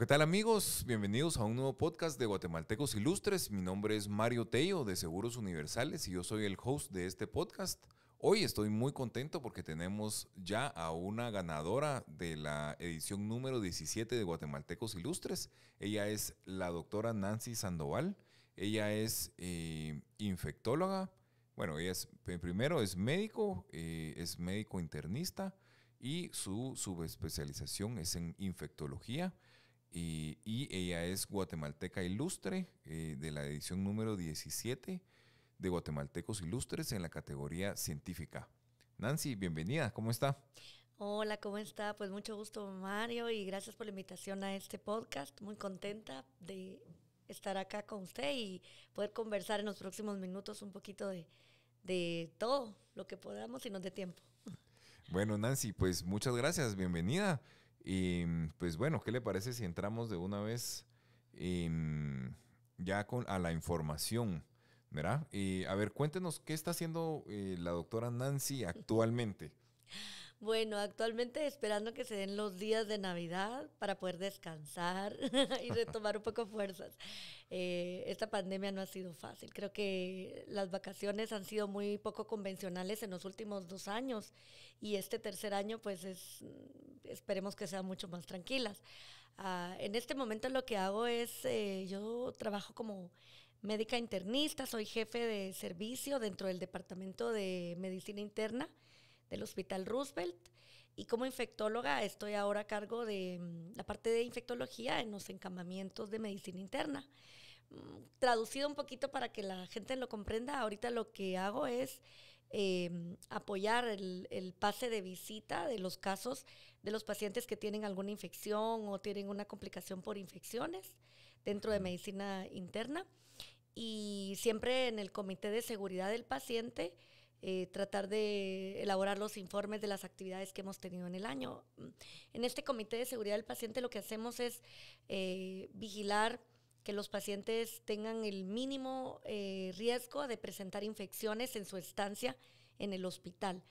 ¿Qué tal amigos? Bienvenidos a un nuevo podcast de Guatemaltecos Ilustres. Mi nombre es Mario Tello de Seguros Universales y yo soy el host de este podcast. Hoy estoy muy contento porque tenemos ya a una ganadora de la edición número 17 de Guatemaltecos Ilustres. Ella es la doctora Nancy Sandoval. Ella es eh, infectóloga. Bueno, ella primero es médico, eh, es médico internista y su subespecialización es en infectología y ella es guatemalteca ilustre eh, de la edición número 17 de Guatemaltecos Ilustres en la categoría científica. Nancy, bienvenida, ¿cómo está? Hola, ¿cómo está? Pues mucho gusto Mario y gracias por la invitación a este podcast. Muy contenta de estar acá con usted y poder conversar en los próximos minutos un poquito de, de todo lo que podamos y nos dé tiempo. Bueno, Nancy, pues muchas gracias, bienvenida. Y mm, pues bueno, ¿qué le parece si entramos de una vez mm, ya con, a la información? ¿Verdad? Y a ver, cuéntenos qué está haciendo eh, la doctora Nancy actualmente. Bueno, actualmente esperando que se den los días de Navidad para poder descansar y retomar un poco fuerzas. Eh, esta pandemia no ha sido fácil. Creo que las vacaciones han sido muy poco convencionales en los últimos dos años y este tercer año pues esperemos que sean mucho más tranquilas. Ah, en este momento lo que hago es, eh, yo trabajo como médica internista, soy jefe de servicio dentro del Departamento de Medicina Interna del Hospital Roosevelt. Y como infectóloga estoy ahora a cargo de mm, la parte de infectología en los encamamientos de medicina interna. Mm, traducido un poquito para que la gente lo comprenda, ahorita lo que hago es em, apoyar el, el, pase de visita de los casos de los pacientes que tienen alguna infección o tienen una complicación por infecciones dentro de medicina interna. Y siempre en el comité de seguridad del paciente eh, tratar de elaborar los informes de las actividades que hemos tenido en el año. En este comité de seguridad del paciente lo que hacemos es eh, vigilar que los pacientes tengan el mínimo eh, riesgo de presentar infecciones en su estancia en el hospital.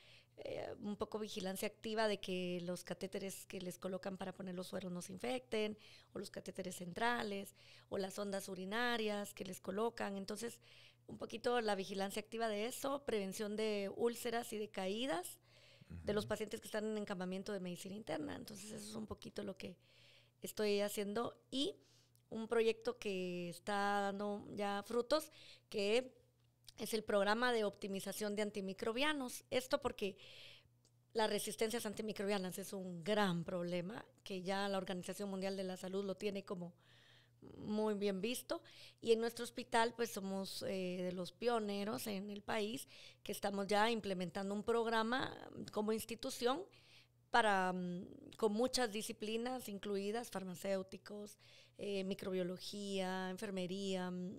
un poco vigilancia activa de que los catéteres que les colocan para poner los sueros no se infecten, o los catéteres centrales, o las ondas urinarias que les colocan. Entonces, un poquito la vigilancia activa de eso, prevención de úlceras y de caídas de los pacientes que están en encamamiento de medicina interna. Entonces eso es un poquito lo que estoy haciendo y un proyecto que está dando ya frutos, que es el programa de optimización de antimicrobianos. Esto porque las resistencias antimicrobianas es un gran problema que ya la Organización Mundial de la Salud lo tiene como muy bien visto. Y en nuestro hospital, pues somos eh, de los pioneros en el país que estamos ya implementando un programa mm, como institución para, mm, con muchas disciplinas incluidas, farmacéuticos, eh, microbiología, enfermería, mm,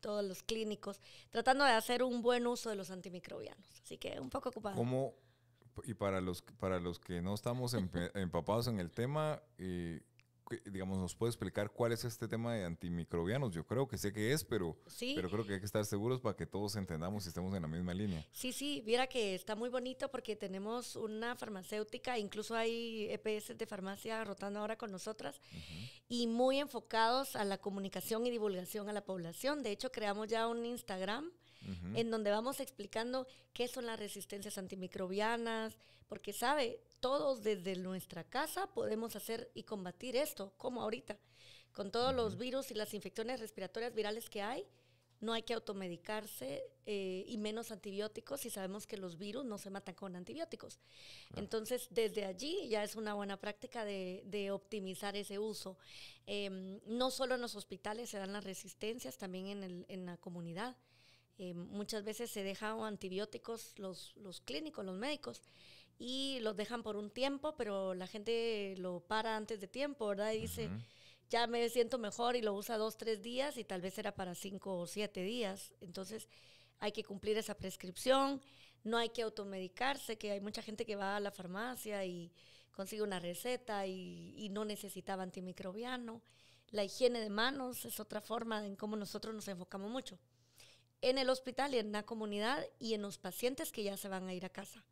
todos los clínicos, tratando de hacer un buen uso de los antimicrobianos. Así que un poco ocupado. como y para los, para los que no estamos empapados en el tema, eh, digamos, nos puede explicar cuál es este tema de antimicrobianos. Yo creo que sé que es, pero, pero creo que hay que estar seguros para que todos entendamos y estemos en la misma línea. Sí, sí, viera que está muy bonito porque tenemos una farmacéutica, incluso hay EPS de farmacia rotando ahora con nosotras y muy enfocados a la comunicación y divulgación a la población. De hecho, creamos ya un Instagram en donde vamos explicando qué son las resistencias antimicrobianas, porque sabe, todos desde nuestra casa podemos hacer y combatir esto, como ahorita, con todos los virus y las infecciones respiratorias virales que hay. No hay que automedicarse eh, y menos antibióticos si sabemos que los virus no se matan con antibióticos. Ah. Entonces, desde allí ya es una buena práctica de, optimizar ese uso. Em, no solo en los hospitales se dan las resistencias, también en, la comunidad. Em, muchas veces se dejan antibióticos los clínicos, los médicos, y los dejan por un tiempo, pero la gente lo para antes de tiempo, ¿verdad? Y dice, ya me siento mejor y lo usa dos, tres días y tal vez era para cinco o siete días. Entonces hay que cumplir esa prescripción, no hay que automedicarse, que hay mucha gente que va a la farmacia y consigue una receta y no necesitaba antimicrobiano. La higiene de manos es otra forma en cómo nosotros nos enfocamos mucho. En el hospital y en la comunidad y en los pacientes que ya se van a ir a casa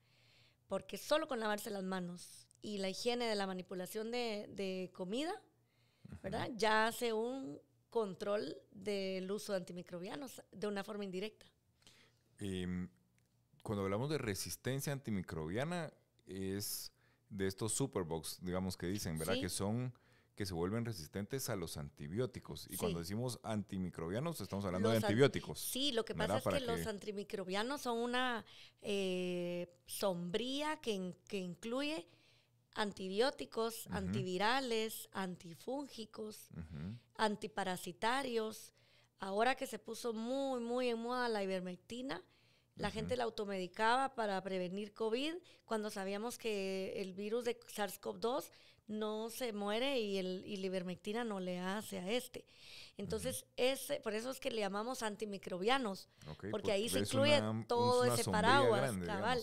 porque solo con lavarse las manos y la higiene de la manipulación de, comida, ¿verdad? Ya hace un control del uso de antimicrobianos de una forma indirecta. Em, cuando hablamos de resistencia antimicrobiana, es de estos superbox, digamos que dicen, ¿verdad? Que son que se vuelven resistentes a los antibióticos. Y cuando decimos antimicrobianos, estamos hablando de antibióticos. Sí, lo que pasa es que, los antimicrobianos son una eh, sombría que, que, incluye antibióticos, antivirales, antifúngicos, antiparasitarios. Ahora que se puso muy, muy en moda la ivermectina, la gente la automedicaba para prevenir COVID cuando sabíamos que el virus de SARS-CoV-2 no se muere y, el, y la ivermectina no le hace a este. Entonces, por eso es que le llamamos antimicrobianos, porque, pues ahí se incluye todo ese paraguas, cabal.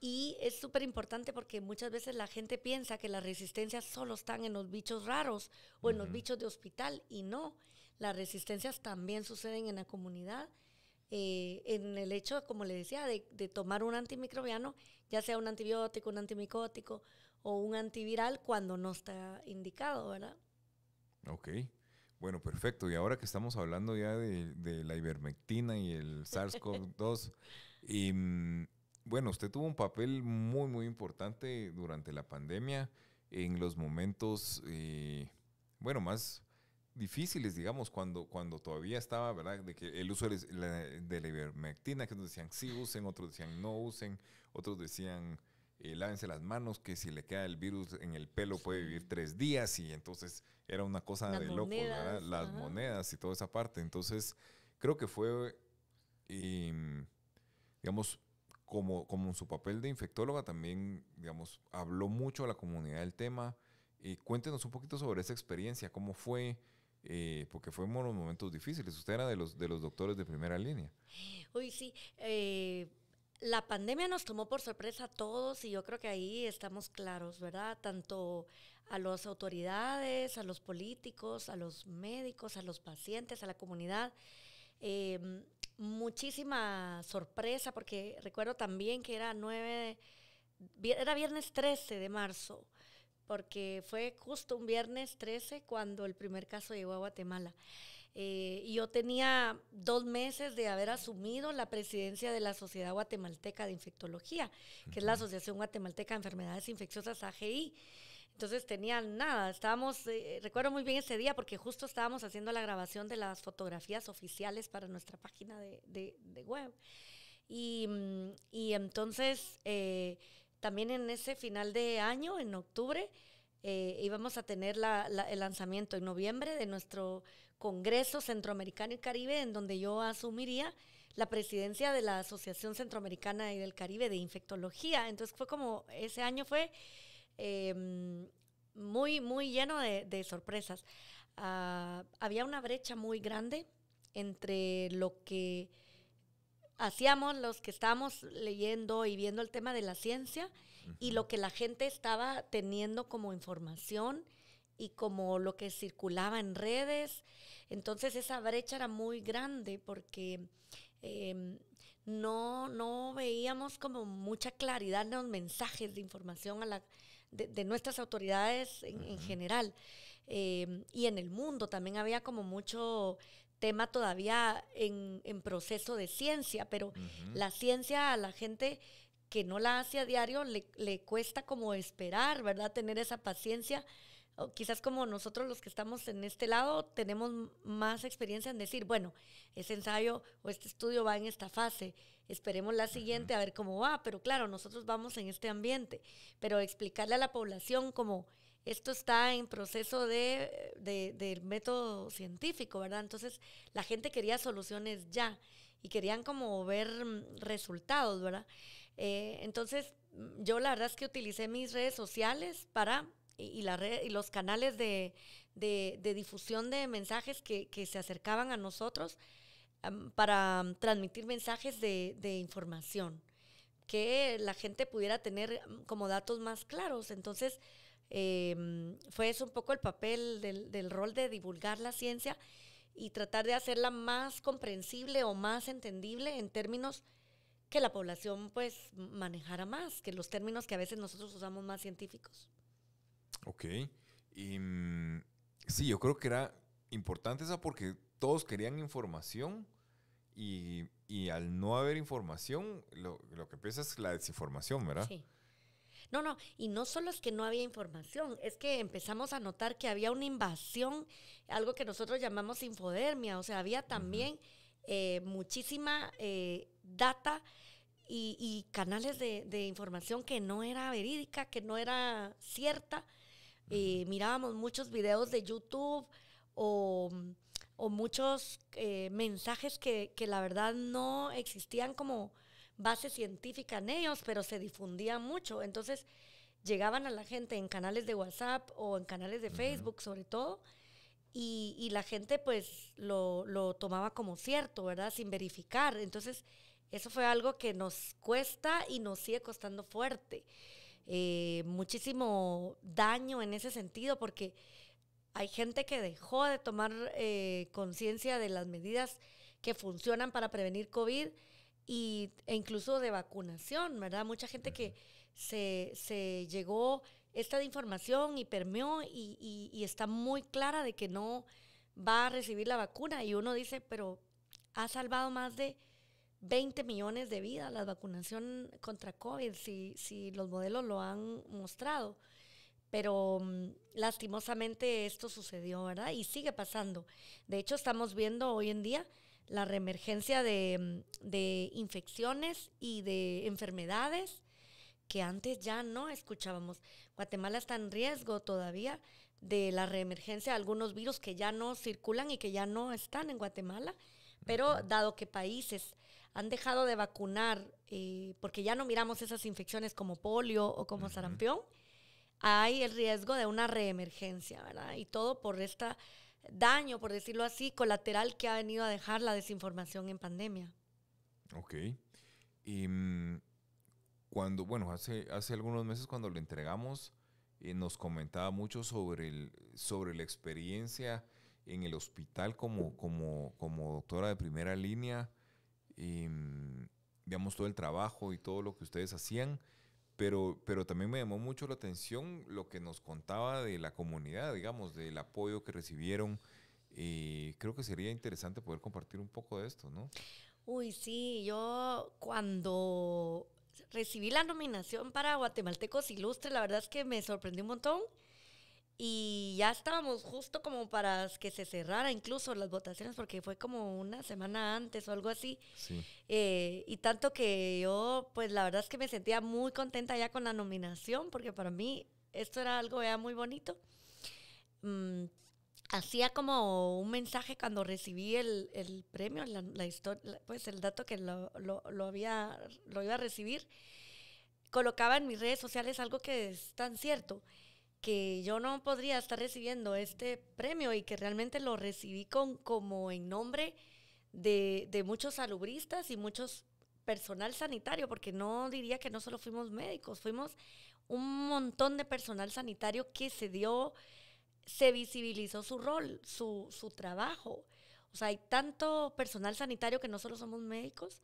y es súper importante porque muchas veces la gente piensa que las resistencias solo están en los bichos raros o en los bichos de hospital, y no, las resistencias también suceden en la comunidad. Eh, en el hecho, como le decía, de, tomar un antimicrobiano, ya sea un antibiótico, un antimicótico, o un antiviral cuando no está indicado, ¿verdad? Ok. Bueno, perfecto. Y ahora que estamos hablando ya de, la ivermectina y el SARS-CoV-2, y mm, bueno, usted tuvo un papel muy, muy importante durante la pandemia en los momentos, eh, bueno, más difíciles, digamos, cuando, cuando todavía estaba, ¿verdad? De que el uso de la, de la ivermectina, que unos decían sí usen, otros decían no usen, otros decían eh, lávense las manos, que si le queda el virus en el pelo puede vivir tres días y entonces era una cosa de loco, las monedas y toda esa parte. Entonces creo que fue, digamos, como, como en su papel de infectóloga también, digamos, habló mucho a la comunidad del tema. cuéntenos un poquito sobre esa experiencia, cómo fue, eh, porque los momentos difíciles. Usted era de los, de los doctores de primera línea. Uy, sí. Eh, la pandemia nos tomó por sorpresa a todos y yo creo que ahí estamos claros, ¿verdad? Tanto a las autoridades, a los políticos, a los médicos, a los pacientes, a la comunidad. Em, muchísima sorpresa porque recuerdo también que era 9, era viernes 13 de marzo, porque fue justo un viernes 13 cuando el primer caso llegó a Guatemala. Eh, y yo tenía dos meses de haber asumido la presidencia de la Sociedad Guatemalteca de Infectología, que es la Asociación Guatemalteca de Enfermedades Infecciosas AGI. Entonces tenía nada, estábamos, eh, recuerdo muy bien ese día porque justo estábamos haciendo la grabación de las fotografías oficiales para nuestra página de, de, web. Y, mm, y entonces, eh, también en ese final de año, en octubre, íbamos a tener la, el lanzamiento en noviembre de nuestro Congreso Centroamericano y Caribe, en donde yo asumiría la presidencia de la Asociación Centroamericana y del Caribe de Infectología. Entonces fue como, ese año fue em, muy, muy lleno de, sorpresas. Ah, había una brecha muy grande entre lo que hacíamos los que estábamos leyendo y viendo el tema de la ciencia y lo que la gente estaba teniendo como información y como lo que circulaba en redes. Entonces esa brecha era muy grande porque em, no, no veíamos como mucha claridad en los mensajes de información a la, de, nuestras autoridades en, general. Em, y en el mundo también había como mucho tema todavía en, proceso de ciencia, pero la ciencia a la gente que no la hace a diario le, le cuesta como esperar, ¿verdad? Tener esa paciencia quizás como nosotros los que estamos en este lado tenemos más experiencia en decir, bueno, ese ensayo o este estudio va en esta fase, esperemos la siguiente a ver cómo va, pero claro, nosotros vamos en este ambiente, pero explicarle a la población como esto está en proceso de, método científico, ¿verdad? Entonces la gente quería soluciones ya y querían como ver mm, resultados, ¿verdad? Eh, entonces yo la verdad es que utilicé mis redes sociales para y, la red, y los canales de, difusión de mensajes que, se acercaban a nosotros para transmitir mensajes de, información, que la gente pudiera tener como datos más claros. Entonces, em, fue eso un poco el papel del, del rol de divulgar la ciencia y tratar de hacerla más comprensible o más entendible en términos que la población pues manejara más que los términos que a veces nosotros usamos más científicos. Ok. Y, mm, sí, yo creo que era importante esa porque todos querían información y, al no haber información, lo, lo, que empieza es la desinformación, ¿verdad? Sí. No, no, y no solo es que no había información, es que empezamos a notar que había una invasión, algo que nosotros llamamos infodermia, o sea, había también eh, muchísima eh, data y, canales de, información que no era verídica, que no era cierta, mirábamos muchos videos de YouTube o, muchos eh, mensajes que, la verdad no existían como base científica en ellos, pero se difundía mucho. Entonces llegaban a la gente en canales de WhatsApp o en canales de Facebook sobre todo. Y, y, la gente pues lo, lo tomaba como cierto, ¿verdad? Sin verificar. Entonces, eso fue algo que nos cuesta y nos sigue costando fuerte. Eh, muchísimo daño en ese sentido, porque hay gente que dejó de tomar eh, conciencia de las medidas que funcionan para prevenir COVID y, e incluso de vacunación, ¿verdad? Mucha gente que se, se llegó esta información y permeó y, y, está muy clara de que no va a recibir la vacuna y uno dice, pero ha salvado más de 20 millones de vidas la vacunación contra COVID, si, si los modelos lo han mostrado. Pero mm, lastimosamente esto sucedió, ¿verdad? Y sigue pasando. De hecho, estamos viendo hoy en día la reemergencia de, mm, de infecciones y de enfermedades que antes ya no escuchábamos. Guatemala está en riesgo todavía de la reemergencia de algunos virus que ya no circulan y que ya no están en Guatemala, pero dado que países han dejado de vacunar eh, porque ya no miramos esas infecciones como polio o como sarampión, hay el riesgo de una reemergencia, ¿verdad? Y todo por este daño, por decirlo así, colateral que ha venido a dejar la desinformación en pandemia. Ok. Y mm, cuando, bueno, hace, hace algunos meses cuando lo entregamos, eh, nos comentaba mucho sobre, el, sobre la experiencia en el hospital como, como, como doctora de primera línea y, mm, digamos, todo el trabajo y todo lo que ustedes hacían. Pero, pero también me llamó mucho la atención lo que nos contaba de la comunidad, digamos, del apoyo que recibieron. Y creo que sería interesante poder compartir un poco de esto, ¿no? Uy, sí, yo cuando recibí la nominación para Guatemaltecos ilustres, la verdad es que me sorprendió un montón. Y ya estábamos justo como para que se cerrara incluso las votaciones, porque fue como una semana antes o algo así. Eh, y tanto que yo, pues la verdad es que me sentía muy contenta ya con la nominación, porque para mí esto era algo ya muy bonito. Mm, hacía como un mensaje cuando recibí el, el premio, la historia, pues el dato que lo, lo, lo, había, lo iba a recibir. Colocaba en mis redes sociales algo que es tan cierto que yo no podría estar recibiendo este premio y que realmente lo recibí como en nombre de, muchos salubristas y muchos personal sanitario, porque no diría que no solo fuimos médicos, fuimos un montón de personal sanitario que se dio, se visibilizó su rol, su, su trabajo. O sea, hay tanto personal sanitario que no solo somos médicos,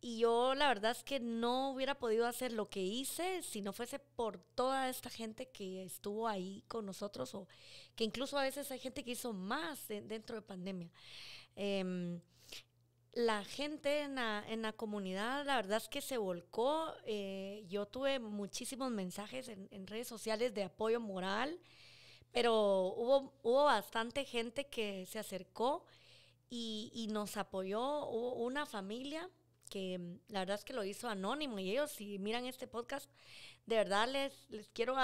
y yo la verdad es que no hubiera podido hacer lo que hice si no fuese por toda esta gente que estuvo ahí con nosotros o que incluso a veces hay gente que hizo más dentro de pandemia. Em, la gente en la, en la, comunidad, la verdad es que se volcó. Eh, yo tuve muchísimos mensajes en, redes sociales de apoyo moral, pero hubo, hubo bastante gente que se acercó y, y nos apoyó. Hubo una familia que mm, la verdad es que lo hizo anónimo y ellos si miran este podcast, de verdad les, les quiero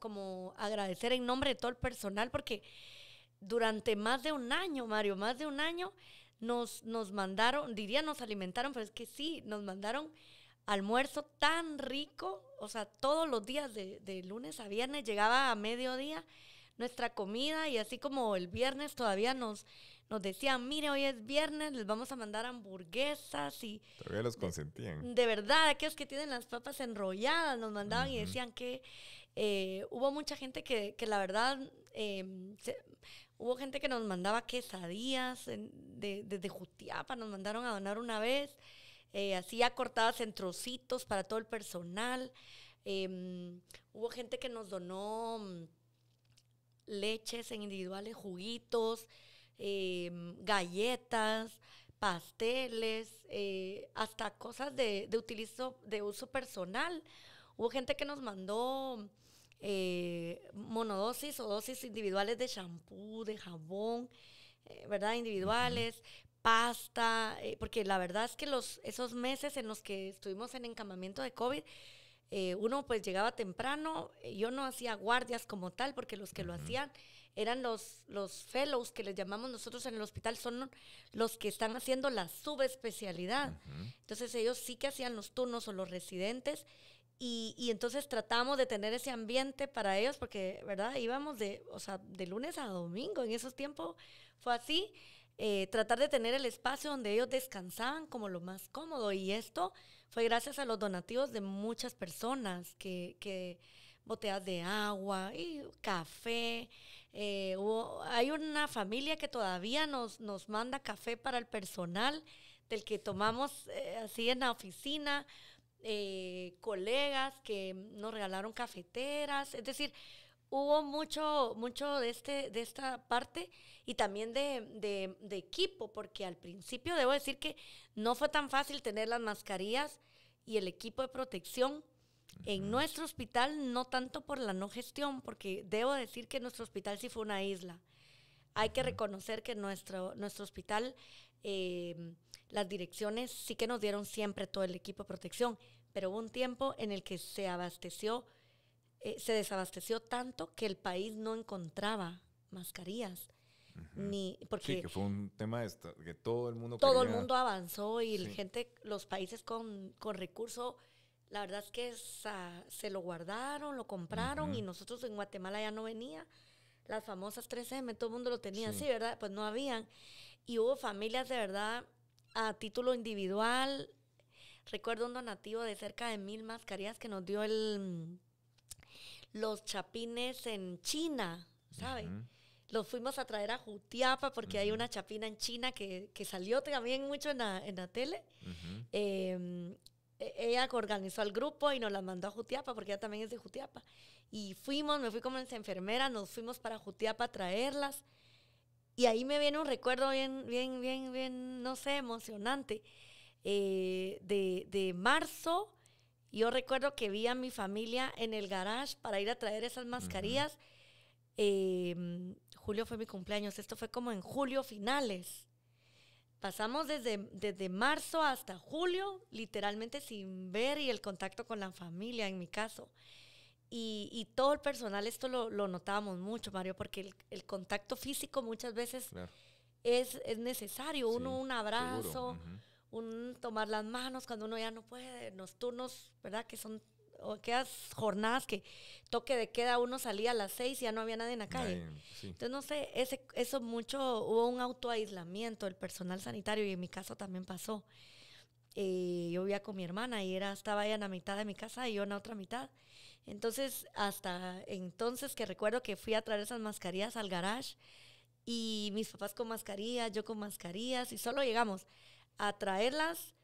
como agradecer en nombre de todo el personal porque durante más de un año, Mario, más de un año nos, nos mandaron, diría nos alimentaron, pero es que sí, nos mandaron almuerzo tan rico, o sea, todos los días de, de lunes a viernes llegaba a mediodía nuestra comida y así como el viernes todavía nos nos decían, mire, hoy es viernes, les vamos a mandar hamburguesas y... Todavía los consentían. De, verdad, aquellos que tienen las papas enrolladas nos mandaban y decían que eh, hubo mucha gente que, que la verdad, em, hubo gente que nos mandaba quesadillas desde Jutiapa, nos mandaron a donar una vez, eh, así ya cortadas en trocitos para todo el personal. Em, hubo gente que nos donó mm, leches en individuales, juguitos. Em, galletas, pasteles, eh, hasta cosas de, utilizo, de uso personal. Hubo gente que nos mandó eh, monodosis o dosis individuales de shampoo, de jabón, eh, ¿verdad? Individuales, pasta, porque la verdad es que los, esos meses en los que estuvimos en encamamiento de COVID, uno pues llegaba temprano, yo no hacía guardias como tal, porque los que lo hacían eran los, los fellows que les llamamos nosotros en el hospital, son los que están haciendo la subespecialidad. Entonces ellos sí que hacían los turnos o los residentes y, y, entonces tratamos de tener ese ambiente para ellos porque, ¿verdad? Íbamos de, o sea, de lunes a domingo, en esos tiempos fue así, eh, tratar de tener el espacio donde ellos descansaban como lo más cómodo. Y esto fue gracias a los donativos de muchas personas, que, que de agua y café, eh, hubo, hay una familia que todavía nos, nos manda café para el personal, del que tomamos eh, así en la oficina, eh, colegas que nos regalaron cafeteras, es decir, hubo mucho, mucho de, este, de esta parte y también de, de, equipo, porque al principio debo decir que no fue tan fácil tener las mascarillas y el equipo de protección en nuestro hospital, no tanto por la no gestión, porque debo decir que nuestro hospital sí fue una isla. Hay que reconocer que nuestro, nuestro hospital, em, las direcciones sí que nos dieron siempre todo el equipo de protección, pero hubo un tiempo en el que se abasteció, eh, se desabasteció tanto que el país no encontraba mascarillas. Ni, porque sí, que fue un tema de que todo el mundo todo el mundo avanzó y gente los países con, con la verdad es que se lo guardaron, lo compraron y nosotros en Guatemala ya no venía. Las famosas 3M, todo el mundo lo tenía sí. ¿verdad? Pues no habían. Y hubo familias de verdad a título individual. Recuerdo un donativo de cerca de mil mascarillas que nos dio el, los chapines en China, ¿sabe? Los fuimos a traer a Jutiapa porque hay una chapina en China que, salió también mucho en la, en la tele. Eh, e, ella organizó el grupo y nos la mandó a Jutiapa, porque ella también es de Jutiapa. Y fuimos, me fui como enfermera, nos fuimos para Jutiapa a traerlas. Y ahí me viene un recuerdo bien, bien, bien, bien, no sé, emocionante. Eh, de, de, marzo, yo recuerdo que vi a mi familia en el garage para ir a traer esas mascarillas. Em, julio fue mi cumpleaños, esto fue como en julio finales. Pasamos desde, desde marzo hasta julio, literalmente sin ver y el contacto con la familia, en mi caso. Y, y todo el personal, esto lo, lo notábamos mucho, Mario, porque el, contacto físico muchas veces es, necesario. Uno, un abrazo, un tomar las manos cuando uno ya no puede, los turnos, ¿verdad? Que son o aquellas jornadas que toque de queda uno salía a las seis y ya no había nadie en la calle. Entonces, no sé, eso mucho, hubo un autoaislamiento el personal sanitario y en mi caso también pasó. Eh, yo vivía con mi hermana y era, estaba ella en la mitad de mi casa y yo en la otra mitad. Entonces, hasta entonces que recuerdo que fui a traer esas mascarillas al garage y mis papás con mascarillas, yo con mascarillas y solo llegamos a traerlas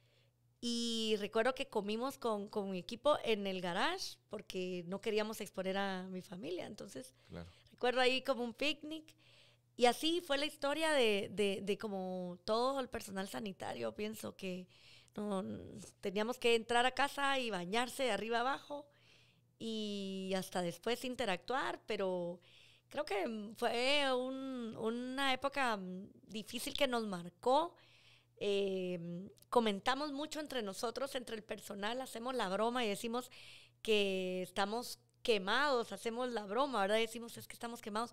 y recuerdo que comimos con, con, mi equipo en el garage porque no queríamos exponer a mi familia. Entonces, recuerdo ahí como un picnic. Y así fue la historia de, de, como todo el personal sanitario. Pienso que teníamos que entrar a casa y bañarse de arriba abajo y hasta después interactuar, pero creo que fue una época difícil que nos marcó. Eh, comentamos mucho entre nosotros, entre el personal, hacemos la broma y decimos que estamos quemados, hacemos la broma, ¿verdad? Decimos es que estamos quemados.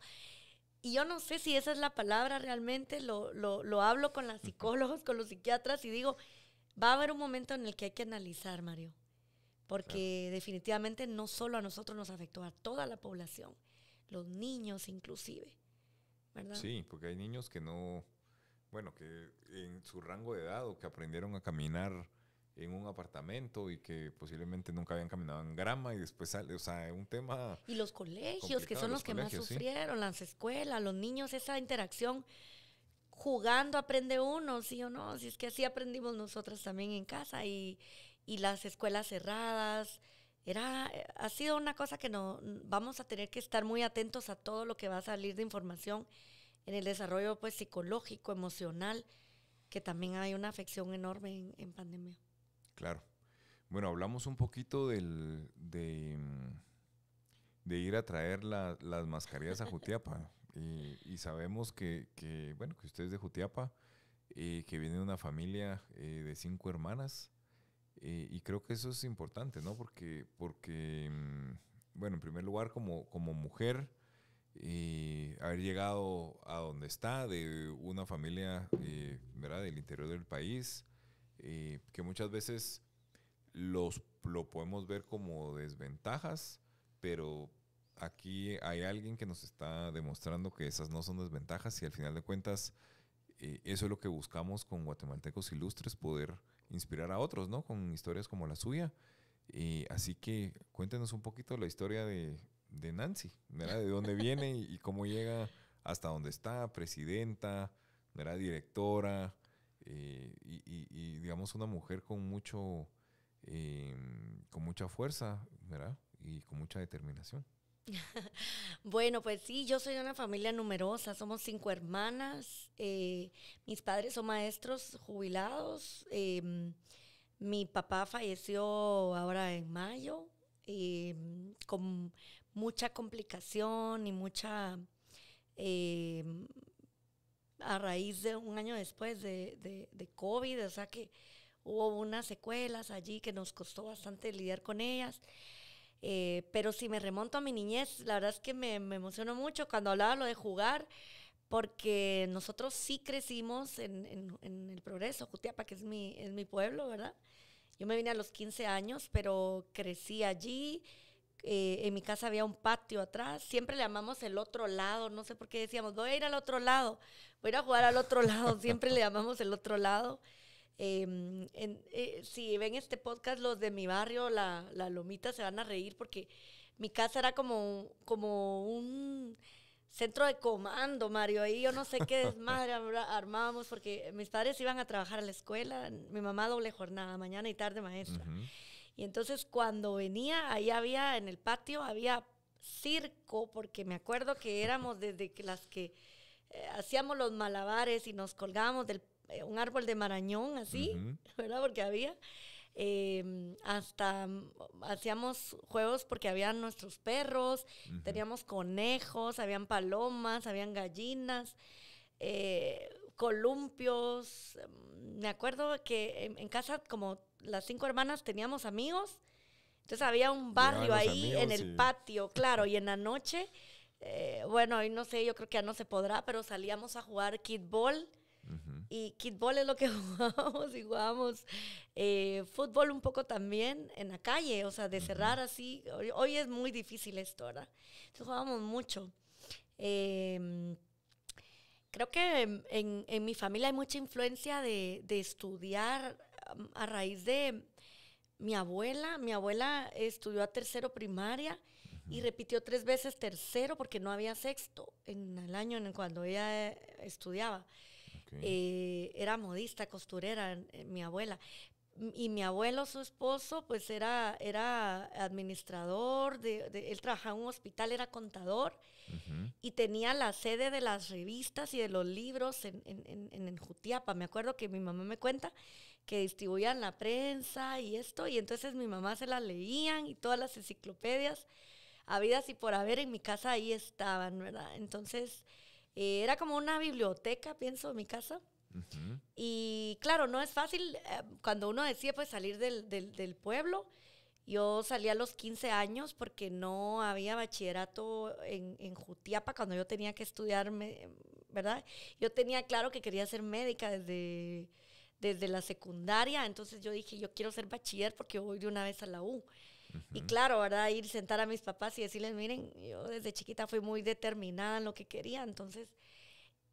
Y yo no sé si esa es la palabra realmente, lo, hablo con los psicólogos, con los psiquiatras y digo, va a haber un momento en el que hay que analizar, Mario, porque definitivamente no solo a nosotros nos afectó, a toda la población, los niños inclusive, ¿verdad? Sí, porque hay niños que no, bueno, que en su rango de edad o que aprendieron a caminar en un apartamento y que posiblemente nunca habían caminado en grama y después sale, o sea, un tema... Y los colegios, que son los, que más sufrieron, las escuelas, los niños, esa interacción, jugando aprende uno, sí o no, si es que así aprendimos nosotras también en casa y, y las escuelas cerradas, era, ha sido una cosa que no, vamos a tener que estar muy atentos a todo lo que va a salir de información en el desarrollo pues, psicológico, emocional, que también hay una afección enorme en, pandemia. Claro. Bueno, hablamos un poquito del, de, ir a traer las mascarillas a Jutiapa. y, sabemos que, bueno, que usted es de Jutiapa, eh, que viene de una familia eh, de cinco hermanas. Eh, y creo que eso es importante, ¿no? Porque, porque mm, bueno, en primer lugar, como, como mujer, y haber llegado a donde está, de una familia eh, ¿verdad? del interior del país, eh, que muchas veces los, lo podemos ver como desventajas, pero aquí hay alguien que nos está demostrando que esas no son desventajas y al final de cuentas eh, eso es lo que buscamos con guatemaltecos ilustres, poder inspirar a otros, ¿no? Con historias como la suya. así que cuéntenos un poquito la historia de, de Nancy, ¿verdad? De dónde viene y, cómo llega hasta dónde está, presidenta, ¿verdad? Directora, eh, y, digamos una mujer con mucho, eh, con mucha fuerza, ¿verdad? Y con mucha determinación. bueno, pues sí, yo soy de una familia numerosa, somos cinco hermanas, eh, mis padres son maestros jubilados, em, mi papá falleció ahora en mayo, em, con mucha complicación y mucha... Eh, a raíz de un año después de, de, COVID, o sea que hubo unas secuelas allí que nos costó bastante lidiar con ellas. Eh, pero si me remonto a mi niñez, la verdad es que me, emocionó mucho cuando hablaba lo de jugar, porque nosotros sí crecimos en, el progreso, Jutiapa, que es mi, es mi pueblo, ¿verdad? Yo me vine a los 15 años, pero crecí allí. Eh, en mi casa había un patio atrás, siempre le llamamos el otro lado, no sé por qué decíamos, voy a ir al otro lado, voy a jugar al otro lado, siempre le llamamos el otro lado. Em, eh, si ven este podcast, los de mi barrio, la, Lomita, se van a reír porque mi casa era como, como un centro de comando, Mario. Ahí yo no sé qué desmadre armábamos porque mis padres iban a trabajar a la escuela, mi mamá doble jornada, mañana y tarde maestra. Y entonces cuando venía, ahí había, en el patio había circo, porque me acuerdo que éramos desde que las que eh, hacíamos los malabares y nos colgábamos de eh, un árbol de marañón, así, ¿verdad? Porque había. Em, hasta mm, hacíamos juegos porque habían nuestros perros, teníamos conejos, habían palomas, habían gallinas, eh, columpios. Mm, me acuerdo que en casa como las cinco hermanas teníamos amigos. Entonces había un barrio ahí en el patio, claro, y en la noche, eh, bueno, hoy no sé, yo creo que ya no se podrá, pero salíamos a jugar kickball. Y kickball es lo que jugábamos y jugábamos eh, fútbol un poco también en la calle, o sea, de cerrar así. Hoy, es muy difícil esto, ¿verdad? Entonces jugábamos mucho. Em, creo que en, mi familia hay mucha influencia de, de estudiar a raíz de mi abuela. Mi abuela estudió a tercero primaria y repitió tres veces tercero porque no había sexto en el año en cuando ella estudiaba. Eh, era modista, costurera, eh, mi abuela. Y mi abuelo, su esposo, pues era, administrador, de, él trabajaba en un hospital, era contador y tenía la sede de las revistas y de los libros en, en, en, en Jutiapa. Me acuerdo que mi mamá me cuenta que distribuían la prensa y esto, y entonces mi mamá se la leían y todas las enciclopedias habidas y por haber en mi casa ahí estaban, ¿verdad? Entonces eh, era como una biblioteca, pienso, en mi casa. Y claro, no es fácil eh, cuando uno decía pues salir del, pueblo. Yo salí a los 15 años porque no había bachillerato en, en Jutiapa cuando yo tenía que estudiarme ¿verdad? Yo tenía claro que quería ser médica desde desde la secundaria, entonces yo dije, yo quiero ser bachiller porque voy de una vez a la U. Y claro, ¿verdad? Ir sentar a mis papás y decirles, miren, yo desde chiquita fui muy determinada en lo que quería, entonces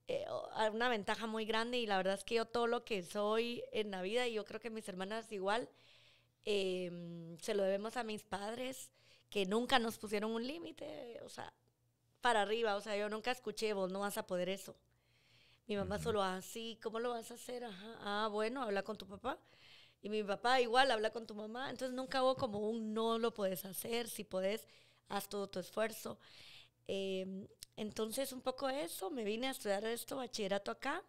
eh, una ventaja muy grande y la verdad es que yo todo lo que soy en la vida, y yo creo que mis hermanas igual, em, se lo debemos a mis padres que nunca nos pusieron un límite, o sea, para arriba, o sea, yo nunca escuché, vos no vas a poder eso. Mi mamá solo así, ah, ¿cómo lo vas a hacer? Ajá. Ah, bueno, habla con tu papá. Y mi papá igual habla con tu mamá. Entonces nunca hubo como un no lo puedes hacer, si puedes, haz todo tu esfuerzo. Em, entonces un poco eso, me vine a estudiar esto, bachillerato acá,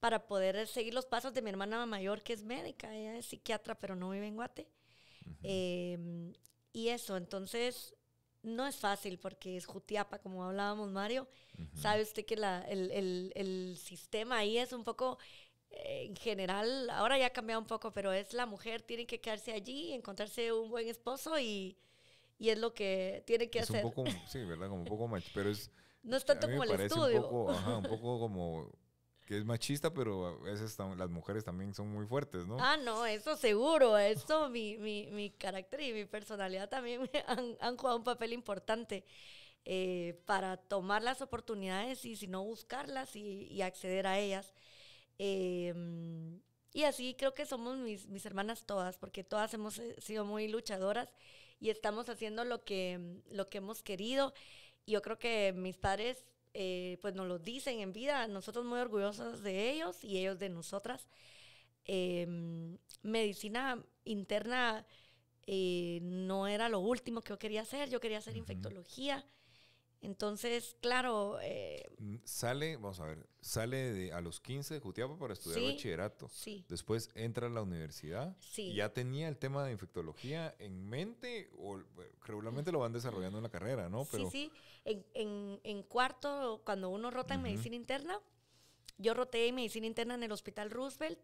para poder seguir los pasos de mi hermana mayor, que es médica, ella es psiquiatra, pero no vive en Guate. Em, y eso, entonces no es fácil porque es Jutiapa, como hablábamos Mario. Sabe usted que la, el, el, el, sistema ahí es un poco, eh, en general, ahora ya ha cambiado un poco, pero es la mujer, tiene que quedarse allí, encontrarse un buen esposo y, es lo que tiene que hacer. Un poco, sí, ¿verdad? Como un poco más, pero es... No es tanto como el estudio. Un poco, ajá, un poco como que es machista, pero a veces las mujeres también son muy fuertes, ¿no? Ah, no, eso seguro, eso mi, mi, mi carácter y mi personalidad también han, han jugado un papel importante eh, para tomar las oportunidades y si no buscarlas y, acceder a ellas. Em, y así creo que somos mis, mis hermanas todas, porque todas hemos eh, sido muy luchadoras y estamos haciendo lo que, lo que hemos querido. Yo creo que mis padres eh, pues nos lo dicen en vida, nosotros muy orgullosos de ellos y ellos de nosotras. Em, medicina interna eh, no era lo último que yo quería hacer, yo quería hacer infectología entonces, claro. Eh, mm, sale, vamos a ver, sale de, a los 15 de Jutiapa para estudiar bachillerato. Sí. Después entra a la universidad. Sí. ¿Ya tenía el tema de infectología en mente? O eh, regularmente lo van desarrollando en la carrera, ¿no? Pero, sí, sí. En, cuarto, cuando uno rota en medicina interna, yo roté en medicina interna en el Hospital Roosevelt.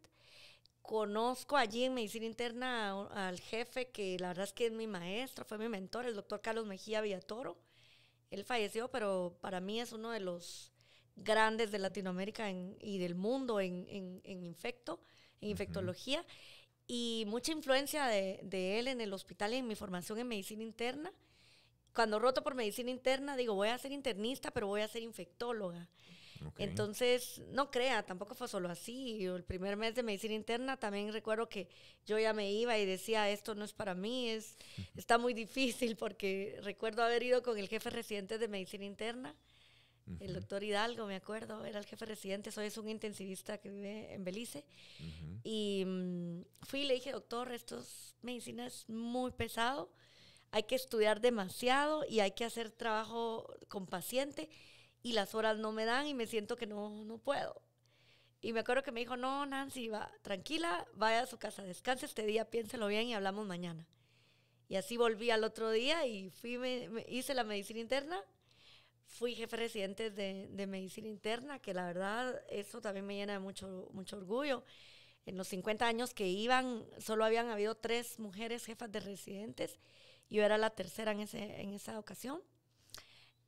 Conozco allí en medicina interna al jefe que la verdad es que es mi maestro, fue mi mentor, el doctor Carlos Mejía Villatoro él falleció, pero para mí es uno de los grandes de Latinoamérica y del mundo en, infecto, en infectología, y mucha influencia de, de, él en el hospital y en mi formación en medicina interna. Cuando roto por medicina interna, digo, voy a ser internista, pero voy a ser infectóloga. Entonces, no crea, tampoco fue solo así. El primer mes de medicina interna también recuerdo que yo ya me iba y decía, esto no es para mí, es, está muy difícil porque recuerdo haber ido con el jefe residente de medicina interna, el doctor Hidalgo, me acuerdo, era el jefe residente, soy es un intensivista que vive en Belice. Y mm, fui y le dije, doctor, esto es medicina es muy pesado, hay que estudiar demasiado y hay que hacer trabajo con paciente y las horas no me dan y me siento que no, no puedo. Y me acuerdo que me dijo, no, Nancy, va, tranquila, vaya a su casa, descanse este día, piénselo bien y hablamos mañana. Y así volví al otro día y fui, me, hice la medicina interna. Fui jefe residente de, de, medicina interna, que la verdad eso también me llena de mucho, mucho orgullo. En los 50 años que iban, solo habían habido tres mujeres jefas de residentes. Yo era la tercera en, ese, en esa ocasión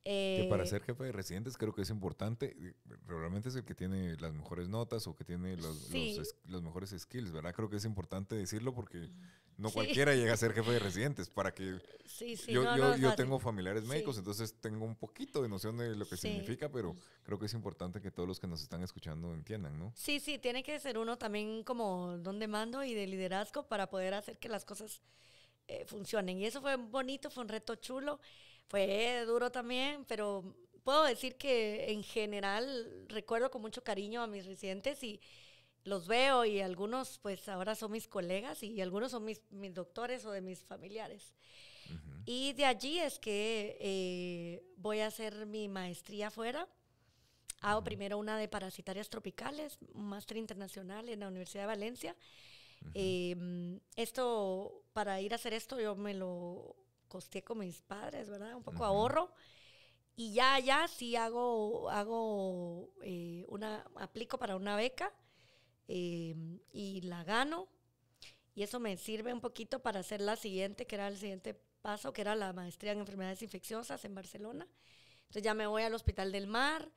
que para eh, ser jefe de residentes creo que es importante. Eh, realmente es el que tiene las mejores notas o que tiene los, mejores skills, ¿verdad? Creo que es importante decirlo porque mm. no cualquiera llega a ser jefe de residentes. Para que sí, yo, yo, tengo familiares médicos, entonces tengo un poquito de noción de lo que significa, pero creo que es importante que todos los que nos están escuchando entiendan, ¿no? Sí, sí, tiene que ser uno también como don de mando y de liderazgo para poder hacer que las cosas eh, funcionen. Y eso fue bonito, fue un reto chulo. Fue duro también, pero puedo decir que en general recuerdo con mucho cariño a mis residentes y los veo y algunos pues ahora son mis colegas y algunos son mis, mis doctores o de mis familiares. Y de allí es que eh, voy a hacer mi maestría afuera. Hago primero una de parasitarias tropicales, un máster internacional en la Universidad de Valencia. Em, esto, para ir a hacer esto, yo me lo costeé con mis padres, ¿verdad? Un poco ahorro. Y ya, ya sí hago, hago eh, una, aplico para una beca eh, y la gano. Y eso me sirve un poquito para hacer la siguiente, que era el siguiente paso, que era la maestría en enfermedades infecciosas en Barcelona. Entonces ya me voy al Hospital del Mar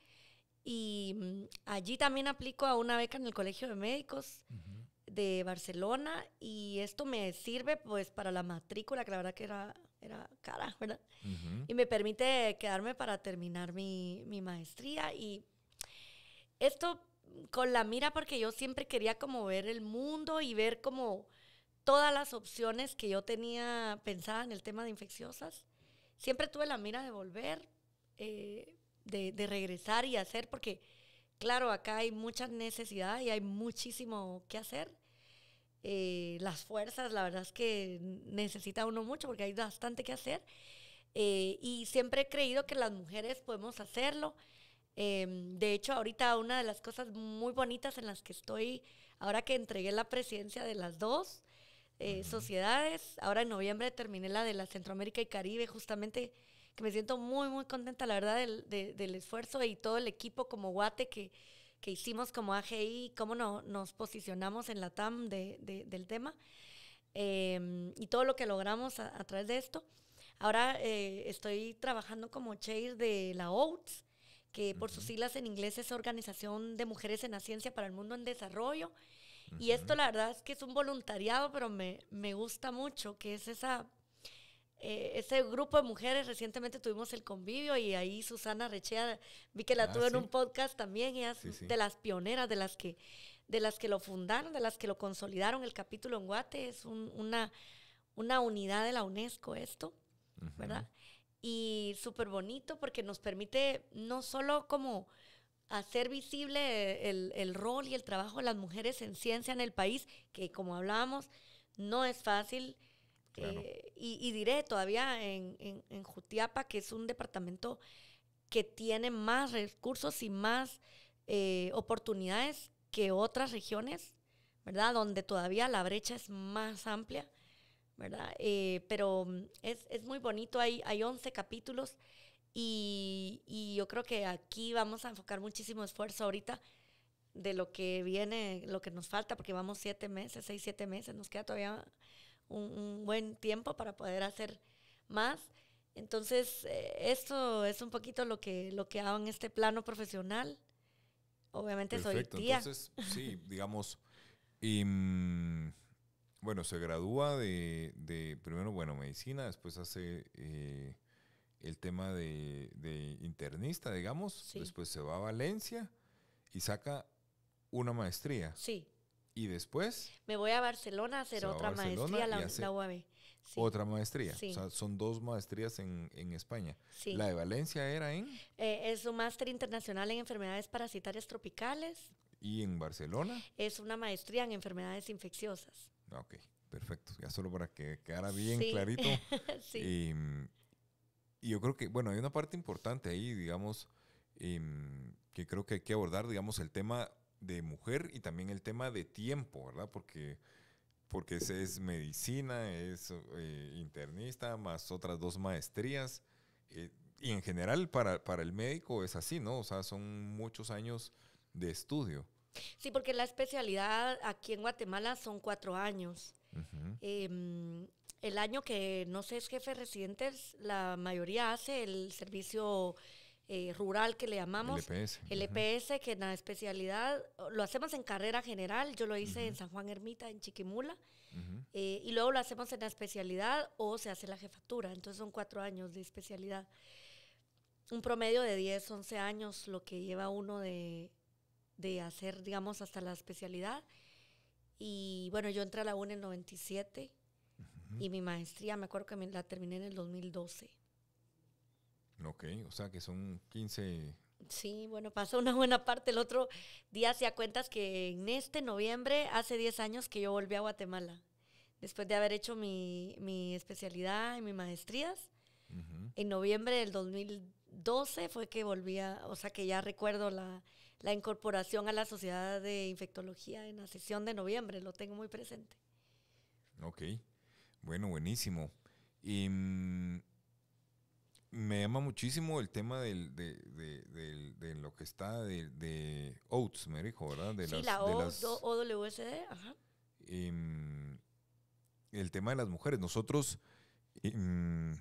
y mm, allí también aplico a una beca en el Colegio de Médicos de Barcelona y esto me sirve pues para la matrícula, que la verdad que era era ¿verdad? Y me permite quedarme para terminar mi, maestría. Y esto con la mira porque yo siempre quería como ver el mundo y ver como todas las opciones que yo tenía pensada en el tema de infecciosas. Siempre tuve la mira de volver, eh, de, regresar y hacer, porque claro, acá hay muchas necesidades y hay muchísimo que hacer. Eh, las fuerzas, la verdad es que necesita uno mucho porque hay bastante que hacer. Eh, y siempre he creído que las mujeres podemos hacerlo. Em, de hecho, ahorita una de las cosas muy bonitas en las que estoy, ahora que entregué la presidencia de las dos eh, sociedades, ahora en noviembre terminé la de la Centroamérica y Caribe, justamente que me siento muy, muy contenta, la verdad, del, del esfuerzo y todo el equipo como Guate que que hicimos como AGI, cómo no, nos posicionamos en la TAM de, del tema em, y todo lo que logramos a, través de esto. Ahora eh, estoy trabajando como chair de la OATS, que por sus siglas en inglés es Organización de Mujeres en la Ciencia para el Mundo en Desarrollo. Y esto la verdad es que es un voluntariado, pero me, me gusta mucho, que es esa eh, ese grupo de mujeres recientemente tuvimos el convivio y ahí Susana Rechea, vi que la ah, tuve en un podcast también, ella es de las pioneras, de las que de las que lo fundaron, de las que lo consolidaron el capítulo en Guate, es una, una unidad de la UNESCO esto, ¿verdad? Y súper bonito porque nos permite no solo como hacer visible el, el, rol y el trabajo de las mujeres en ciencia en el país, que como hablábamos, no es fácil, eh, y, diré todavía en, Jutiapa, que es un departamento que tiene más recursos y más eh, oportunidades que otras regiones, ¿verdad? Donde todavía la brecha es más amplia, ¿verdad? Eh, pero mm, es, muy bonito, hay, hay 11 capítulos y, y yo creo que aquí vamos a enfocar muchísimo esfuerzo ahorita de lo que viene, lo que nos falta, porque vamos siete meses, seis, siete meses, nos queda todavía un, buen tiempo para poder hacer más. Entonces, eh, esto es un poquito lo que, lo que hago en este plano profesional. Obviamente soy tía. Entonces, sí, digamos, y, mm, bueno, se gradúa de, de, primero, bueno, medicina, después hace eh, el tema de, internista, digamos, después se va a Valencia y saca una maestría. Sí. ¿Y después? Me voy a Barcelona a hacer otra maestría, la, UAB. Otra maestría. O sea, son dos maestrías en, España. ¿La de Valencia era en? Eh, es un máster internacional en enfermedades parasitarias tropicales. ¿Y en Barcelona? Es una maestría en enfermedades infecciosas. Ah, ok, perfecto. Ya solo para que quedara bien clarito. y, em, y, yo creo que, bueno, hay una parte importante ahí, digamos, em, que creo que hay que abordar, digamos, el tema de mujer y también el tema de tiempo, ¿verdad? Porque, porque es, medicina, es eh, internista, más otras dos maestrías. Eh, y en general para, el médico es así, ¿no? O sea, son muchos años de estudio. Sí, porque la especialidad aquí en Guatemala son cuatro años. Em, el año que no se es jefe de residentes, la mayoría hace el servicio eh, rural que le llamamos, LPS, e LPS e que en la especialidad lo hacemos en carrera general, yo lo hice en San Juan Ermita, en Chiquimula, eh, y luego lo hacemos en la especialidad o se hace la jefatura, entonces son cuatro años de especialidad. Un promedio de 10, 11 años lo que lleva uno de, de hacer, digamos, hasta la especialidad. Y bueno, yo entré a la UN en 97 y mi maestría, me acuerdo que la terminé en el 2012. Ok, o sea que son 15... Sí, bueno, pasó una buena parte. El otro día hacía cuentas que en este noviembre, hace 10 años que yo volví a Guatemala, después de haber hecho mi, especialidad y mis maestrías. En noviembre del 2012 fue que volví a, o sea que ya recuerdo la, la incorporación a la Sociedad de Infectología en la sesión de noviembre, lo tengo muy presente. Ok, bueno, buenísimo. Y, mm, me llama muchísimo el tema del, de, lo que está de, Oats, me dijo, ¿verdad? sí, la o, OWSD, ajá. Em, el tema de las mujeres. Nosotros, em,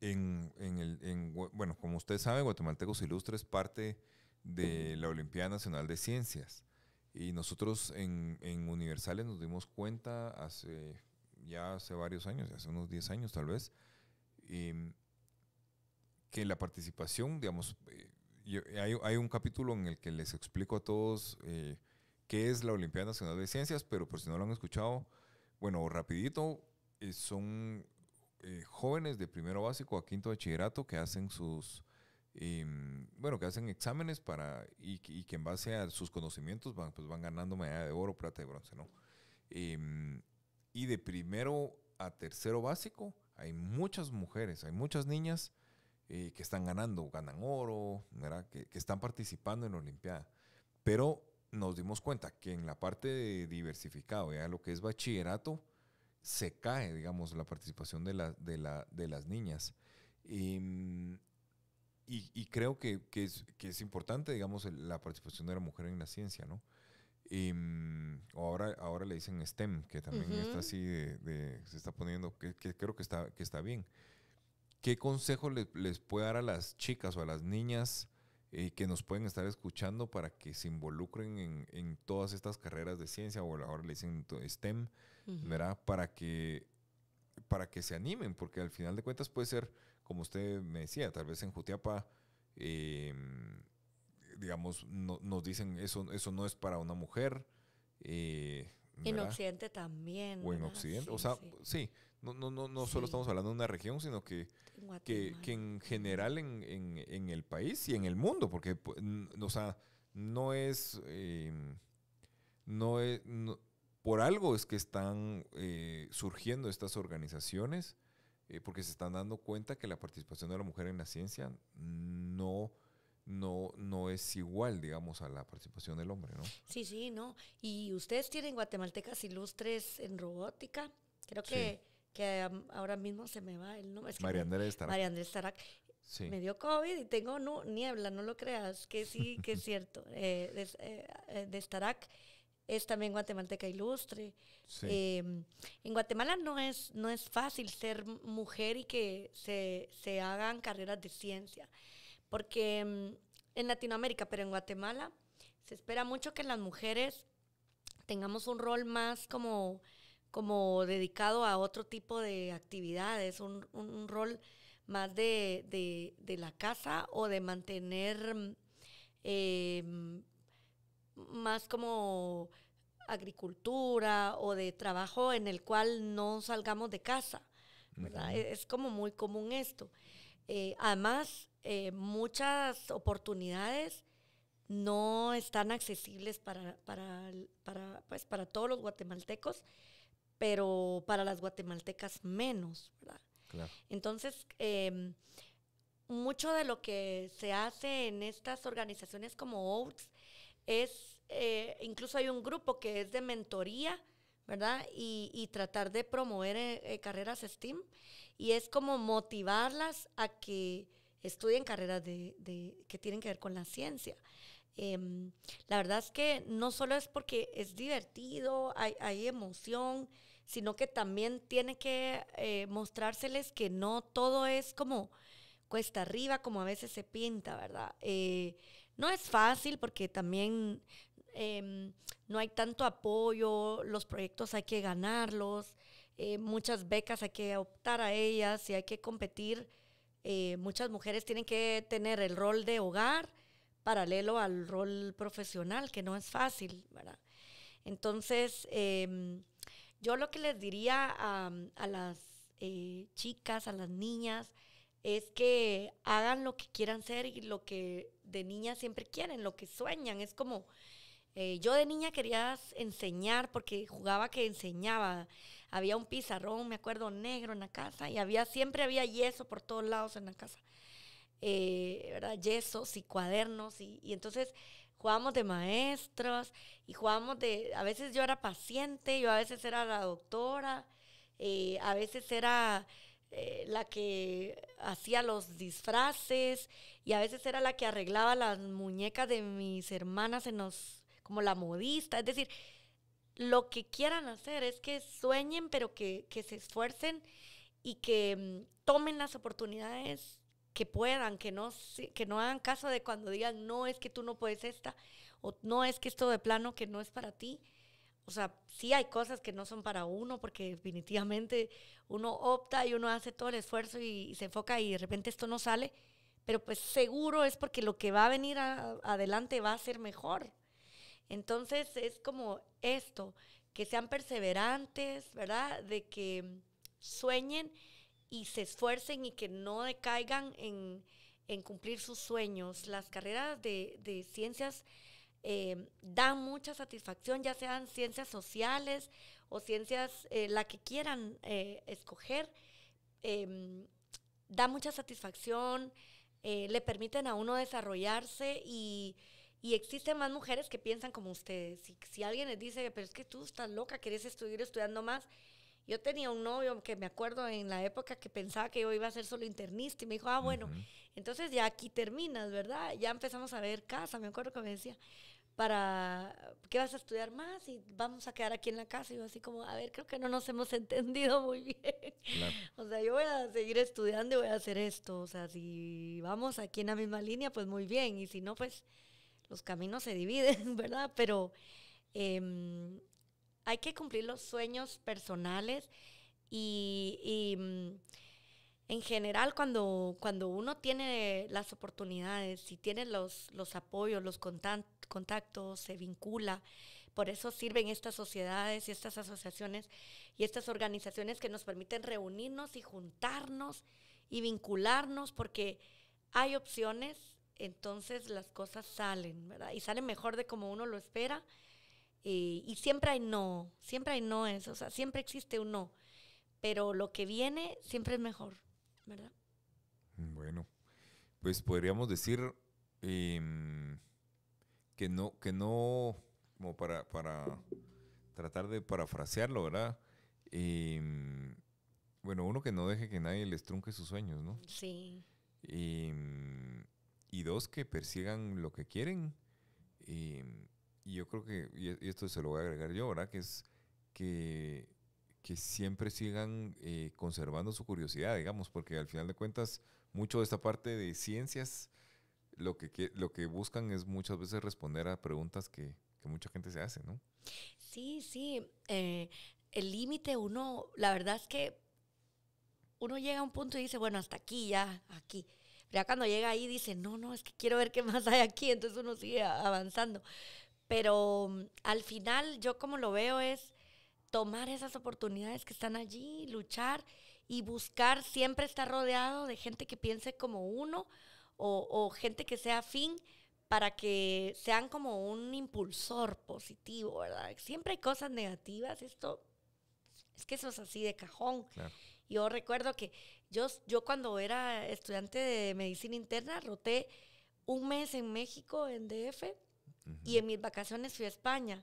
en, el, bueno, como ustedes saben Guatemaltecos Ilustres es parte de la Olimpiada Nacional de Ciencias. Y nosotros en, Universales nos dimos cuenta hace, ya hace varios años, hace unos 10 años tal vez, y em, que la participación, digamos, eh, hay, un capítulo en el que les explico a todos eh, qué es la Olimpiada Nacional de Ciencias, pero por si no lo han escuchado, bueno, rapidito, eh, son jóvenes de primero básico a quinto bachillerato que hacen sus... Em, bueno, que hacen exámenes para y, que en base a sus conocimientos van, pues van ganando medalla de oro, plata y bronce, ¿no? Em, y de primero a tercero básico hay muchas mujeres, hay muchas niñas eh, que están ganando, ganan oro, Que, están participando en la Olimpiada. Pero nos dimos cuenta que en la parte de diversificado, ya lo que es bachillerato, se cae, digamos, la participación de, las niñas. Em, y, creo que, es, importante, digamos, la participación de la mujer en la ciencia, ¿no? Y, em, ahora, ahora le dicen STEM, que también está así, de, se está poniendo, que, que creo que está, que está bien. ¿Qué consejo les puede dar a las chicas o a las niñas eh, que nos pueden estar escuchando para que se involucren en, todas estas carreras de ciencia o ahora le dicen STEM, ¿verdad? Para que, para que se animen, porque al final de cuentas puede ser, como usted me decía, tal vez en Jutiapa. Em, digamos, no, nos dicen eso, eso no es para una mujer. Eh, en Occidente también. O en Occidente, o sea, sí. No, no, no, no solo estamos hablando de una región, sino que, en que, en general en, el país y en el mundo, porque, pues, o sea, no es, em, no es, por algo es que están eh, surgiendo estas organizaciones, eh, porque se están dando cuenta que la participación de la mujer en la ciencia no, no, no es igual, digamos, a la participación del hombre, ¿no? Sí, sí, ¿no? Y ustedes tienen guatemaltecas ilustres en robótica. Creo que que um, ahora mismo se me va el nombre. María Andrés Tarak. María Andrés Tarak. Sí. Me dio COVID y tengo niebla, no lo creas, que sí, que es cierto. Eh, eh, eh, de, eh, es también guatemalteca ilustre. Sí. Em, en Guatemala no es, no es fácil ser mujer y que se, hagan carreras de ciencia, porque em, en Latinoamérica, pero en Guatemala, se espera mucho que las mujeres tengamos un rol más como como dedicado a otro tipo de actividades, un, rol más de, la casa o de mantener mm, eh, más como agricultura o de trabajo en el cual no salgamos de casa. E, es como muy común esto. Eh, además, eh, muchas oportunidades no están accesibles para pues, todos los guatemaltecos pero para las guatemaltecas menos, ¿verdad? Claro. Entonces, em, mucho de lo que se hace en estas organizaciones como OUTS es, eh, incluso hay un grupo que es de mentoría, ¿verdad? Y, tratar de promover eh, eh, carreras STEAM y es como motivarlas a que estudien carreras de, que tienen que ver con la ciencia. Em, la verdad es que no solo es porque es divertido, hay, hay emoción, sino que también tiene que eh, mostrárseles que no todo es como cuesta arriba, como a veces se pinta, ¿verdad? Eh, no es fácil porque también em, no hay tanto apoyo, los proyectos hay que ganarlos, eh, muchas becas hay que optar a ellas y hay que competir. muchas mujeres tienen que tener el rol de hogar paralelo al rol profesional, que no es fácil, ¿verdad? Entonces, em, yo lo que les diría a, mm, las eh, chicas, a las niñas, es que hagan lo que quieran ser y lo que de niña siempre quieren, lo que sueñan. Es como, eh, yo de niña quería enseñar porque jugaba que enseñaba. Había un pizarrón, me acuerdo, negro en la casa y había, siempre había yeso por todos lados en la casa. Eh, Yesos y cuadernos y entonces jugábamos de maestros y jugábamos de, a veces yo era paciente, yo a veces era la doctora, eh, a veces era eh, la que hacía los disfraces y a veces era la que arreglaba las muñecas de mis hermanas en los, como la modista, es decir, lo que quieran hacer es que sueñen, pero que, se esfuercen y que mm, tomen las oportunidades que puedan, que no, que no hagan caso de cuando digan, no, es que tú no puedes esta, o no, es que esto de plano que no es para ti. O sea, sí hay cosas que no son para uno, porque definitivamente uno opta y uno hace todo el esfuerzo y, se enfoca y de repente esto no sale, pero pues seguro es porque lo que va a venir adelante va a ser mejor. Entonces es como esto, que sean perseverantes, ¿verdad? De que sueñen y se esfuercen y que no decaigan en, en cumplir sus sueños. Las carreras de, de ciencias eh, dan mucha satisfacción, ya sean ciencias sociales o ciencias, eh, la que quieran eh, escoger, em, da mucha satisfacción, le permiten a uno desarrollarse y, y, existen más mujeres que piensan como ustedes. Si, si alguien les dice, pero es que tú estás loca, querés estudiar estudiando más, yo tenía un novio que me acuerdo en la época que pensaba que yo iba a ser solo internista y me dijo, ah, bueno, entonces ya aquí terminas, ¿verdad? Ya empezamos a ver casa, me acuerdo que me decía, para, ¿qué vas a estudiar más? Y vamos a quedar aquí en la casa. Y yo así como, a ver, creo que no nos hemos entendido muy bien. O sea, yo voy a seguir estudiando y voy a hacer esto. O sea, si vamos aquí en la misma línea, pues muy bien. Y si no, pues los caminos se dividen, ¿verdad? Pero... Eh, hay que cumplir los sueños personales y, mm, en general cuando, cuando uno tiene las oportunidades y tiene los, apoyos, los contactos, se vincula. Por eso sirven estas sociedades y estas asociaciones y estas organizaciones que nos permiten reunirnos y juntarnos y vincularnos porque hay opciones, entonces las cosas salen, ¿verdad? Y salen mejor de como uno lo espera eh, y siempre hay no, siempre hay no eso o sea, siempre existe un no. Pero lo que viene siempre es mejor, ¿verdad? Mm, bueno, pues podríamos decir em, que no, que no, como para, para tratar de parafrasearlo, ¿verdad? Em, bueno, uno que no deje que nadie les trunque sus sueños, ¿no? Sí. Em, y dos, que persigan lo que quieren. Eh, y yo creo que, y esto se lo voy a agregar yo, ¿verdad? Que es que, siempre sigan eh, conservando su curiosidad, digamos, porque al final de cuentas, mucho de esta parte de ciencias, lo que, lo que buscan es muchas veces responder a preguntas que, mucha gente se hace, ¿no? Sí, sí. Eh, el límite, uno, la verdad es que uno llega a un punto y dice, bueno, hasta aquí, ya, aquí. Pero ya cuando llega ahí dice, no, no, es que quiero ver qué más hay aquí, entonces uno sigue avanzando. Pero mm, al final yo como lo veo es tomar esas oportunidades que están allí, luchar y buscar siempre estar rodeado de gente que piense como uno o, gente que sea afín para que sean como un impulsor positivo, ¿verdad? Siempre hay cosas negativas, esto es que eso es así de cajón. Yo recuerdo que yo, yo cuando era estudiante de medicina interna roté un mes en México, en DF, y en mis vacaciones fui a España.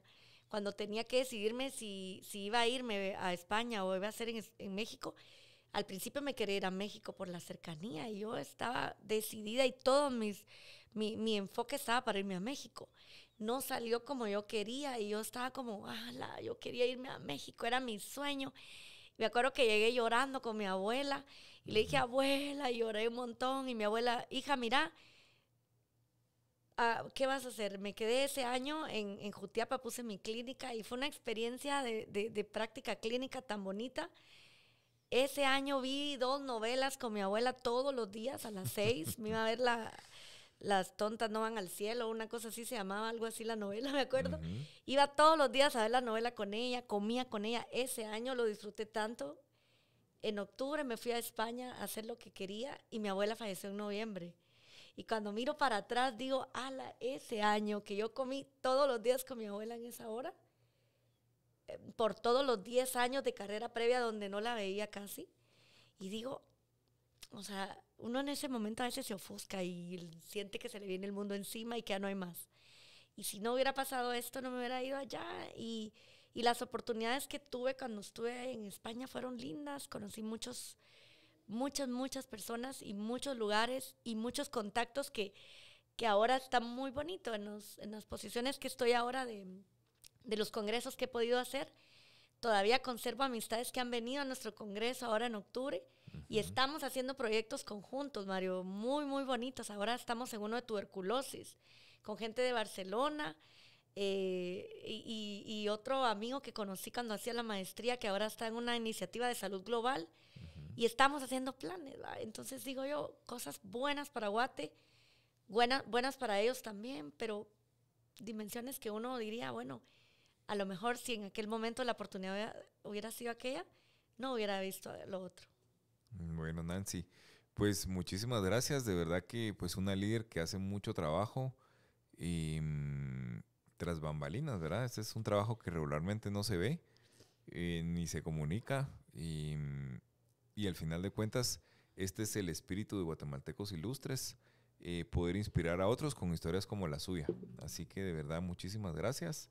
Cuando tenía que decidirme si, si iba a irme a España o iba a ser en, México, al principio me quería ir a México por la cercanía y yo estaba decidida y todo mis, mi, mi enfoque estaba para irme a México. No salió como yo quería y yo estaba como, ala, yo quería irme a México, era mi sueño. Me acuerdo que llegué llorando con mi abuela y le dije, abuela, y lloré un montón. Y mi abuela, hija, mira, Ah, ¿qué vas a hacer? Me quedé ese año en, en Jutiapa, puse mi clínica y fue una experiencia de, de, práctica clínica tan bonita. Ese año vi dos novelas con mi abuela todos los días a las seis. Me iba a ver la, Las tontas no van al cielo, una cosa así se llamaba, algo así la novela, me acuerdo. Iba todos los días a ver la novela con ella, comía con ella. Ese año lo disfruté tanto. En octubre me fui a España a hacer lo que quería y mi abuela falleció en noviembre. Y cuando miro para atrás, digo, ala, ese año que yo comí todos los días con mi abuela en esa hora, eh, por todos los 10 años de carrera previa donde no la veía casi, y digo, o sea, uno en ese momento a veces se ofusca y siente que se le viene el mundo encima y que ya no hay más. Y si no hubiera pasado esto, no me hubiera ido allá. Y, y las oportunidades que tuve cuando estuve en España fueron lindas, conocí muchos muchas, muchas personas y muchos lugares y muchos contactos que, que ahora están muy bonitos en, en las posiciones que estoy ahora de, de los congresos que he podido hacer. Todavía conservo amistades que han venido a nuestro congreso ahora en octubre y estamos haciendo proyectos conjuntos, Mario, muy, muy bonitos. Ahora estamos en uno de tuberculosis con gente de Barcelona eh, y, y, otro amigo que conocí cuando hacía la maestría que ahora está en una iniciativa de salud global y estamos haciendo planes. ¿verdad? Entonces digo yo, cosas buenas para Guate, buenas para ellos también, pero dimensiones que uno diría, bueno, a lo mejor si en aquel momento la oportunidad hubiera, sido aquella, no hubiera visto lo otro. Bueno, Nancy, pues muchísimas gracias, de verdad que pues una líder que hace mucho trabajo y mm, tras bambalinas, ¿verdad? Este es un trabajo que regularmente no se ve eh, ni se comunica y mm, y al final de cuentas, este es el espíritu de guatemaltecos ilustres, eh, poder inspirar a otros con historias como la suya. Así que de verdad, muchísimas gracias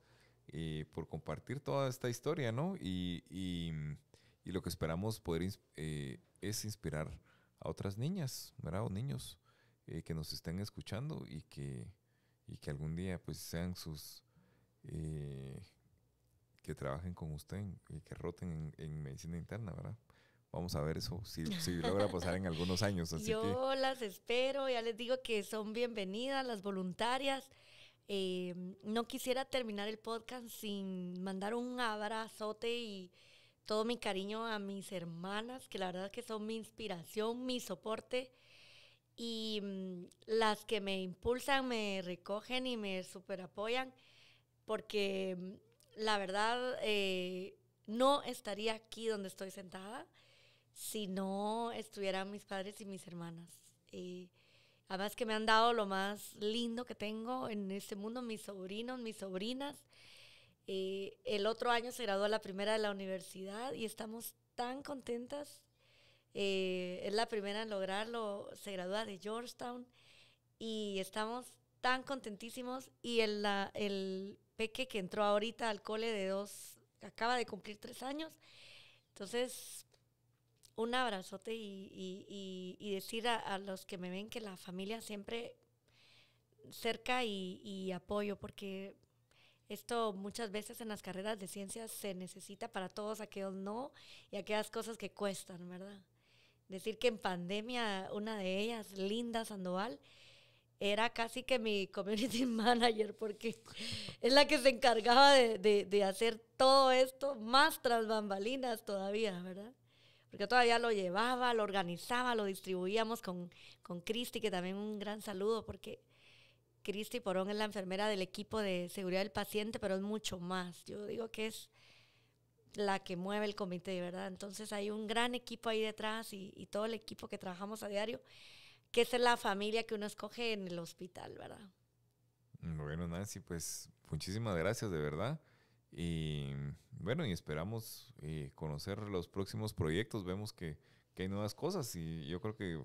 eh, por compartir toda esta historia, ¿no? Y, y, lo que esperamos poder eh, es inspirar a otras niñas, ¿verdad? O niños que nos estén escuchando y que, y que algún día pues sean sus que trabajen con usted y que roten en, medicina interna, ¿verdad? Vamos a ver eso, si, si logra pasar en algunos años. Yo las espero, ya les digo que son bienvenidas las voluntarias. Eh, no quisiera terminar el podcast sin mandar un abrazote y todo mi cariño a mis hermanas, que la verdad que son mi inspiración, mi soporte y mm, las que me impulsan, me recogen y me super apoyan, porque mm, la verdad eh, no estaría aquí donde estoy sentada si no estuvieran mis padres y mis hermanas. además que me han dado lo más lindo que tengo en este mundo, mis sobrinos, mis sobrinas. Eh, el otro año se graduó la primera de la universidad y estamos tan contentas. Eh, es la primera en lograrlo, se gradúa de Georgetown y estamos tan contentísimos. Y el, el peque que entró ahorita al cole de dos, acaba de cumplir tres años. Entonces, un abrazote y, y, decir a, los que me ven que la familia siempre cerca y apoyo, porque esto muchas veces en las carreras de ciencias se necesita para todos aquellos no y aquellas cosas que cuestan, ¿verdad? Decir que en pandemia una de ellas, Linda Sandoval, era casi que mi community manager porque es la que se encargaba de, de hacer todo esto, más tras bambalinas todavía, ¿verdad? porque todavía lo llevaba, lo organizaba, lo distribuíamos con, con Cristi, que también un gran saludo, porque Cristi Porón es la enfermera del equipo de seguridad del paciente, pero es mucho más. Yo digo que es la que mueve el comité, ¿verdad? Entonces hay un gran equipo ahí detrás y, y todo el equipo que trabajamos a diario, que es la familia que uno escoge en el hospital, ¿verdad? Bueno, Nancy, pues muchísimas gracias, de verdad. Y bueno, y esperamos eh, conocer los próximos proyectos. Vemos que, hay nuevas cosas y yo creo que,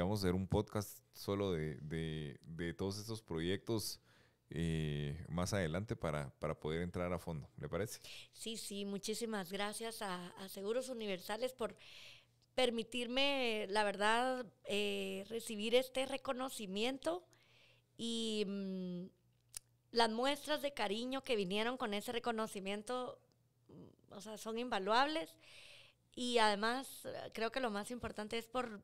vamos a hacer un podcast solo de, todos estos proyectos. Eh, más adelante para, poder entrar a fondo, ¿le parece? Sí, sí, muchísimas gracias a, Seguros Universales por permitirme, la verdad, eh, recibir este reconocimiento y mm, las muestras de cariño que vinieron con ese reconocimiento, mm, o sea, son invaluables. Y además, eh, creo que lo más importante es por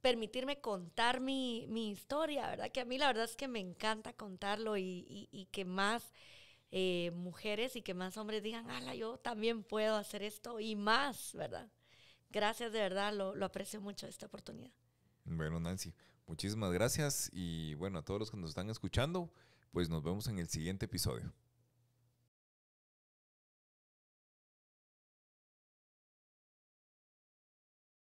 permitirme contar mi, historia, ¿verdad? Que a mí la verdad es que me encanta contarlo y, y, que más eh, mujeres y que más hombres digan, ala, yo también puedo hacer esto y más, ¿verdad? Gracias, de verdad, lo, lo aprecio mucho esta oportunidad. Bueno, Nancy, muchísimas gracias y bueno, a todos los que nos están escuchando pues nos vemos en el siguiente episodio.